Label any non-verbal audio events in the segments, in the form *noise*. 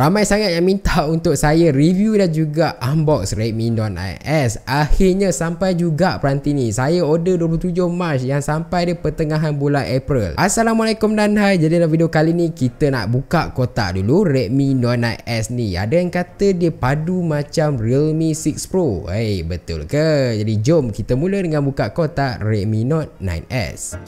Ramai sangat yang minta *laughs* untuk saya review dan juga unbox Redmi Note 9S. Akhirnya sampai juga peranti ni. Saya order 27 Mac yang sampai dia pertengahan bulan April. Assalamualaikum dan hai. Jadi dalam video kali ni kita nak buka kotak dulu Redmi Note 9S ni. Ada yang kata dia padu macam Realme 6 Pro. Hei, eh, betul ke? Jadi jom kita mula dengan buka kotak Redmi Note 9S.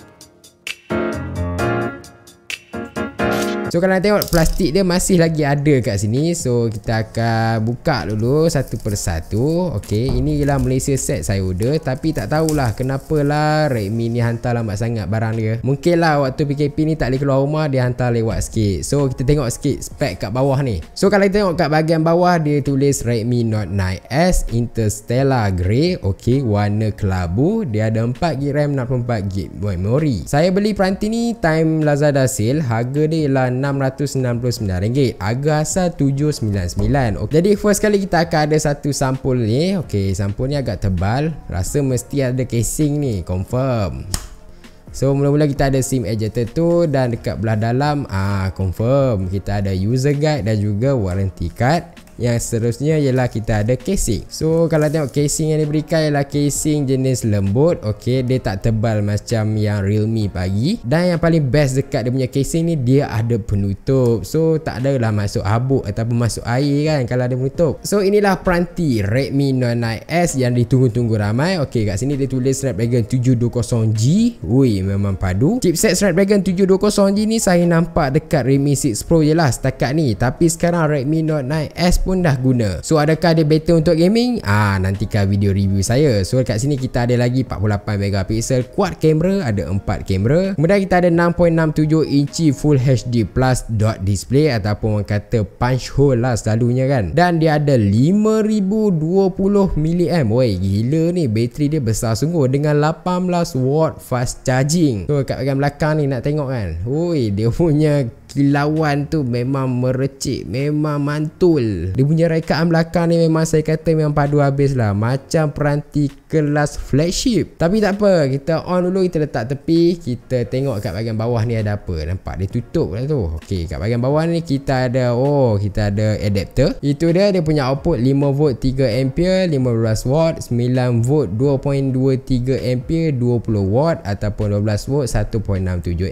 So kalau tengok plastik dia masih lagi ada kat sini So kita akan buka dulu satu persatu Okay ini ialah Malaysia set saya order Tapi tak tahulah kenapalah Redmi ni hantar lambat sangat barang dia Mungkin lah waktu PKP ni tak boleh keluar rumah Dia hantar lewat sikit So kita tengok sikit spek kat bawah ni So kalau kita tengok kat bahagian bawah Dia tulis Redmi Note 9S Interstellar Grey Okay warna kelabu Dia ada 4GB RAM 64GB memory Saya beli peranti ni time Lazada sale Harga dia ialah RM669 agar RM799 okay. jadi first kali kita akan ada satu sampul ni ok sampul ni agak tebal rasa mesti ada casing ni confirm so mula-mula kita ada sim ejector tu dan dekat belah dalam ah confirm kita ada user guide dan juga warranty card yang seterusnya ialah kita ada casing So kalau tengok casing yang diberikan ialah casing jenis lembut Okay dia tak tebal macam yang realme pagi Dan yang paling best dekat dia punya casing ni dia ada penutup So tak adalah masuk habuk ataupun masuk air kan kalau ada penutup So inilah peranti Redmi Note 9S yang ditunggu-tunggu ramai Okay kat sini dia tulis Snapdragon 720G Wuih memang padu Chipset Snapdragon 720G ni saya nampak dekat Redmi 6 Pro je lah setakat ni Tapi sekarang Redmi Note 9S pun pun dah guna so adakah dia better untuk gaming ah nantikan video review saya so kat sini kita ada lagi 48 megapixel quad camera ada 4 kamera kemudian kita ada 6.67 inci full HD plus dot display ataupun orang kata punch hole lah selalunya kan dan dia ada 5020 mAh woi gila ni bateri dia besar sungguh dengan 18 watt fast charging so kat bagian belakang ni nak tengok kan woi dia punya kilauan tu memang merecik memang mantul dia punya rekaan belakang ni memang saya kata memang padu habis lah macam peranti kelas flagship Tapi tak apa Kita on dulu Kita letak tepi Kita tengok kat bahagian bawah ni ada apa Nampak dia tutup lah tu Okay kat bahagian bawah ni Kita ada Oh kita ada adapter Itu dia Dia punya output 5 volt 3 ampere 15 watt 9 volt 2.23 ampere 20 watt Ataupun 12 volt 1.67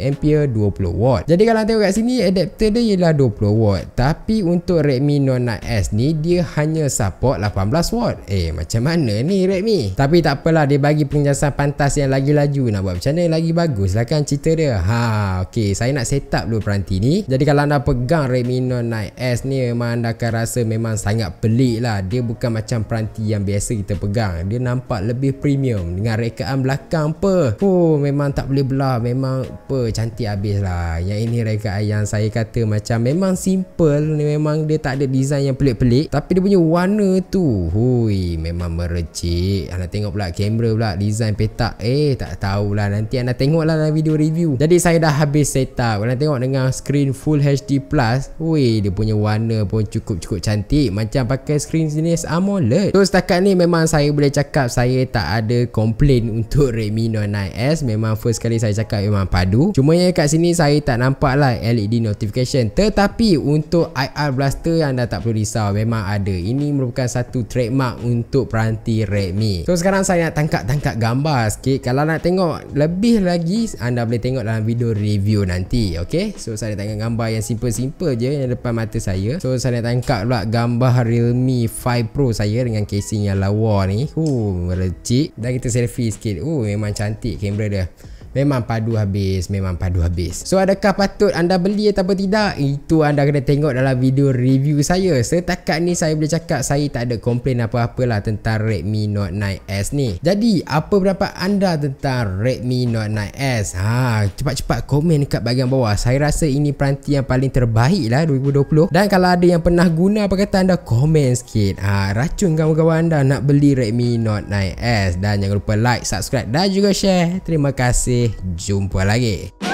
ampere 20 watt Jadi kalau tengok kat sini Adapter dia ialah 20 watt Tapi untuk Redmi Note 9S ni Dia hanya support 18 watt Eh macam mana ni Redmi Tapi tapi tak apalah dia bagi penjelasan pantas yang lagi laju nak buat macam mana lagi bagus lah kan cerita dia. Ha okey saya nak set up dulu peranti ni. Jadi kalau anda pegang Redmi Note 9S ni memang anda akan rasa memang sangat pelik lah. Dia bukan macam peranti yang biasa kita pegang. Dia nampak lebih premium dengan rekaan belakang apa. Oh memang tak boleh belah memang apa cantik habis lah. Yang ini rekaan yang saya kata macam memang simple ni. memang dia tak ada design yang pelik-pelik tapi dia punya warna tu hui memang merecik. Anda tengok tengok pula kamera pula design petak eh tak tahu lah nanti anda tengoklah dalam video review jadi saya dah habis setup anda tengok dengan screen full HD plus weh dia punya warna pun cukup-cukup cantik macam pakai screen jenis AMOLED so setakat ni memang saya boleh cakap saya tak ada komplain *laughs* untuk Redmi Note 9S memang first kali saya cakap memang padu cuma yang kat sini saya tak nampak lah LED notification tetapi untuk IR blaster anda tak perlu risau memang ada ini merupakan satu trademark untuk peranti Redmi so sekarang sekarang saya nak tangkap-tangkap gambar sikit Kalau nak tengok lebih lagi Anda boleh tengok dalam video review nanti Okay So saya nak tangkap gambar yang simple-simple je Yang depan mata saya So saya nak tangkap pula gambar Realme 5 Pro saya Dengan casing yang lawa ni Huh Melecik Dan kita selfie sikit Oh, memang cantik kamera dia Memang padu habis Memang padu habis So adakah patut anda beli atau tidak Itu anda kena tengok dalam video review saya Setakat ni saya boleh cakap Saya tak ada komplain apa apa lah Tentang Redmi Note 9S ni Jadi apa pendapat anda tentang Redmi Note 9S ha, Cepat-cepat komen kat bahagian bawah Saya rasa ini peranti yang paling terbaik lah 2020 Dan kalau ada yang pernah guna apa kata anda Komen sikit ha, Racun kawan-kawan anda nak beli Redmi Note 9S Dan jangan lupa like, subscribe dan juga share Terima kasih jumpa lagi.